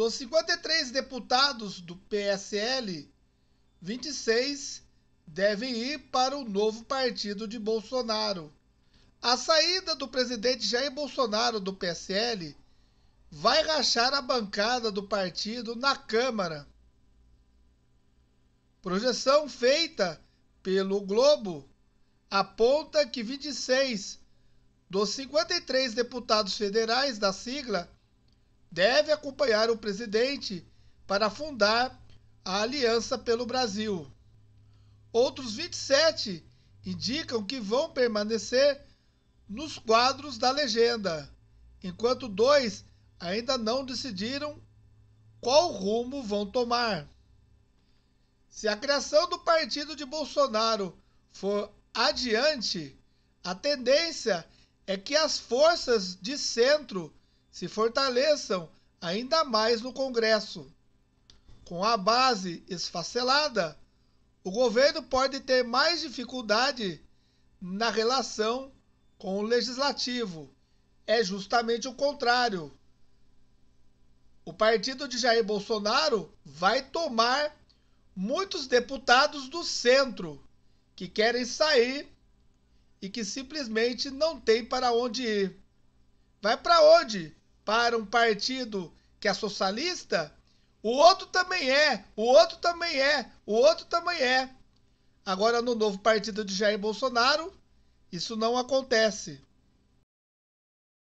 Dos 53 deputados do PSL, 26 devem ir para o novo partido de Bolsonaro. A saída do presidente Jair Bolsonaro do PSL vai rachar a bancada do partido na Câmara. Projeção feita pelo Globo aponta que 26 dos 53 deputados federais da sigla deve acompanhar o presidente para fundar a Aliança pelo Brasil. Outros 27 indicam que vão permanecer nos quadros da legenda, enquanto dois ainda não decidiram qual rumo vão tomar. Se a criação do partido de Bolsonaro for adiante, a tendência é que as forças de centro se fortaleçam ainda mais no Congresso. Com a base esfacelada, o governo pode ter mais dificuldade na relação com o legislativo. É justamente o contrário. O partido de Jair Bolsonaro vai tomar muitos deputados do centro que querem sair e que simplesmente não tem para onde ir. Vai para onde para um partido que é socialista, o outro também é, o outro também é, o outro também é. Agora, no novo partido de Jair Bolsonaro, isso não acontece.